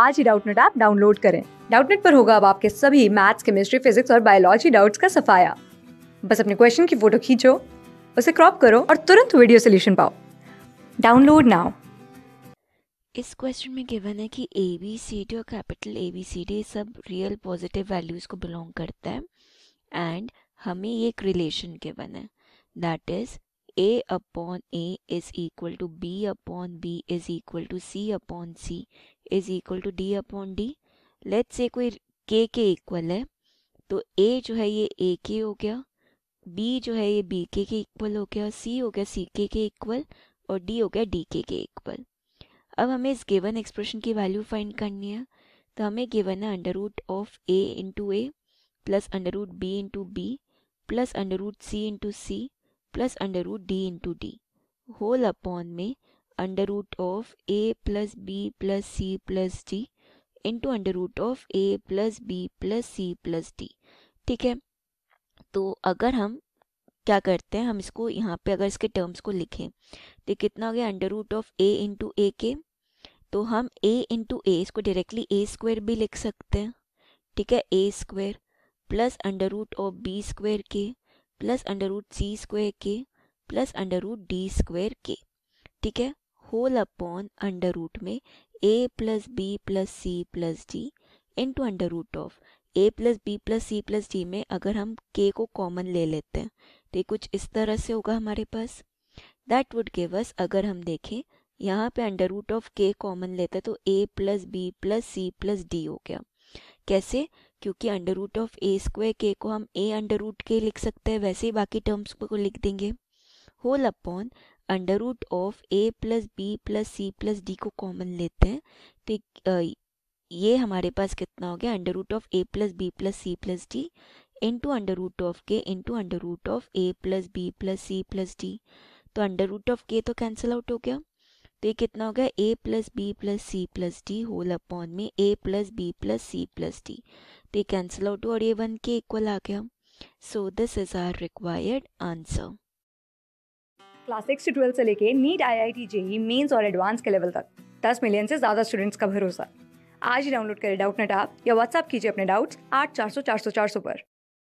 आज ही Doubtnut app download करें डाउटनेट पर होगा अब आपके सभी मैथ्स केमिस्ट्री फिजिक्स और बायोलॉजी डाउट्स का सफाया बस अपने क्वेश्चन की फोटो खींचो उसे क्रॉप करो और तुरंत वीडियो सोल्यूशन पाओ डाउनलोड नाउ इस क्वेश्चन में गिवन है कि ए बी सी डी और capital A B C D सब रियल पॉजिटिव वैल्यूज़ को बिलोंग करता है एंड हमें एक रिलेशन गिवन है that is A upon A is equal to B upon B is equal to C upon C is equal to D upon D let से कोई K के equal है तो A जो है ये A के हो गया B जो है ये बी के के इक्वल हो गया C हो गया सी के के इक्वल और D हो गया डी के के इक्वल अब हमें इस गिवन एक्सप्रेशन की वैल्यू फाइंड करनी है तो हमें गिवन है under root of A into A plus under root B into B plus under root C into C plus under root D into D whole upon में under root of A plus B plus C plus D into under root of A plus B plus C plus D ठीक है तो अगर हम क्या करते हैं हम इसको यहाँ पे अगर इसके टर्म्स को लिखें तो कितना हो गया under root of A into A के तो हम ए इंटू ए इसको डायरेक्टली ए स्क्वायर भी लिख सकते हैं ठीक है A square plus under root of B square के plus under root C square के plus under root D square के ठीक है होल अपॉन अंडर रूट में A plus B plus C plus D into under root of A plus B plus C plus D में अगर हम के को कॉमन ले लेते हैं तो ये कुछ इस तरह से होगा हमारे पास दैट वुड गिव अस अगर हम देखें यहाँ पे अंडर रूट ऑफ के कॉमन लेते हैं तो A plus B plus C plus D हो गया कैसे क्योंकि under root of A square के को हम ए अंडर रूट के लिख सकते हैं वैसे ही बाकी टर्म्स को लिख देंगे whole upon under root of A plus B plus C plus D को कॉमन लेते हैं तो ये हमारे पास कितना हो गया under root of A plus B plus C plus D into under root of K into under root of A plus B plus C plus D तो अंडर रूट ऑफ के तो कैंसिल आउट हो गया तो ये कितना हो गया A plus B plus C plus D whole upon में A plus B plus C plus D तो ये कैंसिल आउट हुआ और ये वन के इक्वल आ गया so this is our required answer class six से ट्वेल्थ से लेके NEET I I T JEE Mains और एडवांस के लेवल तक दस मिलियन से ज़्यादा स्टूडेंट्स का भरोसा आज ही डाउनलोड करें डाउट नेट आप या व्हाट्सअप कीजिए अपने डाउट्स आठ चार सौ चार सौ चार सौ पर